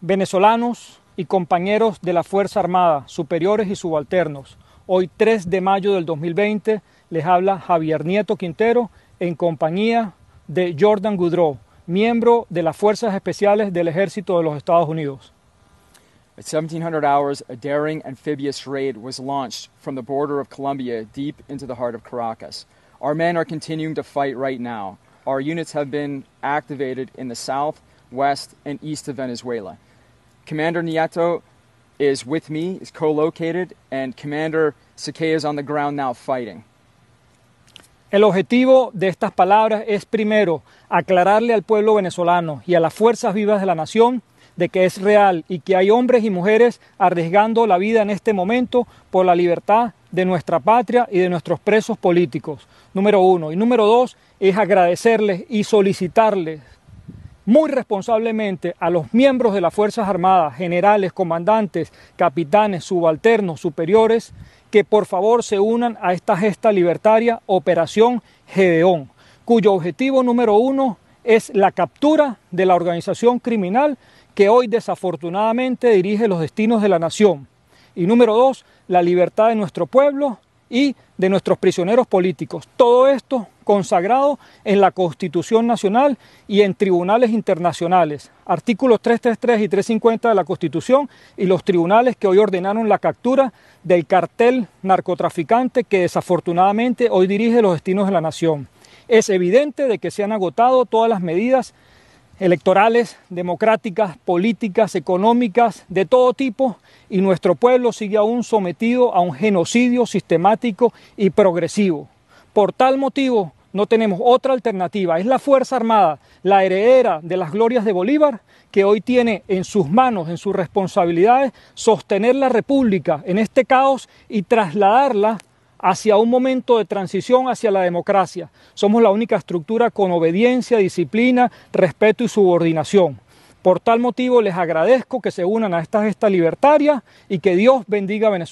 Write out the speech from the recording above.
Venezolanos y compañeros de la Fuerza Armada, superiores y subalternos, hoy 3 de mayo del 2020 les habla Javier Nieto Quintero en compañía de Jordan Goudreau, miembro de las Fuerzas Especiales del Ejército de los Estados Unidos. At 1700 hours, a daring amphibious raid was launched from the border of Colombia deep into the heart of Caracas. Our men are continuing to fight right now. Our units have been activated in the south west, and east of Venezuela. Commander Nieto is with me, is co located, and Commander is on the ground now fighting. El objetivo de estas palabras es primero aclararle al pueblo venezolano y a las fuerzas vivas de la nación de que es real y que hay hombres y mujeres arriesgando la vida en este momento por la libertad de nuestra patria y de nuestros presos políticos, número uno. Y número dos es agradecerles y solicitarles muy responsablemente a los miembros de las Fuerzas Armadas, generales, comandantes, capitanes, subalternos, superiores, que por favor se unan a esta gesta libertaria Operación Gedeón, cuyo objetivo número uno es la captura de la organización criminal que hoy desafortunadamente dirige los destinos de la nación. Y número dos, la libertad de nuestro pueblo y de nuestros prisioneros políticos. Todo esto consagrado en la Constitución Nacional y en tribunales internacionales. Artículos 333 y 350 de la Constitución y los tribunales que hoy ordenaron la captura del cartel narcotraficante que desafortunadamente hoy dirige los destinos de la nación. Es evidente de que se han agotado todas las medidas electorales, democráticas, políticas, económicas, de todo tipo, y nuestro pueblo sigue aún sometido a un genocidio sistemático y progresivo. Por tal motivo, no tenemos otra alternativa. Es la Fuerza Armada, la heredera de las glorias de Bolívar, que hoy tiene en sus manos, en sus responsabilidades, sostener la República en este caos y trasladarla hacia un momento de transición hacia la democracia. Somos la única estructura con obediencia, disciplina, respeto y subordinación. Por tal motivo les agradezco que se unan a esta gesta libertaria y que Dios bendiga a Venezuela.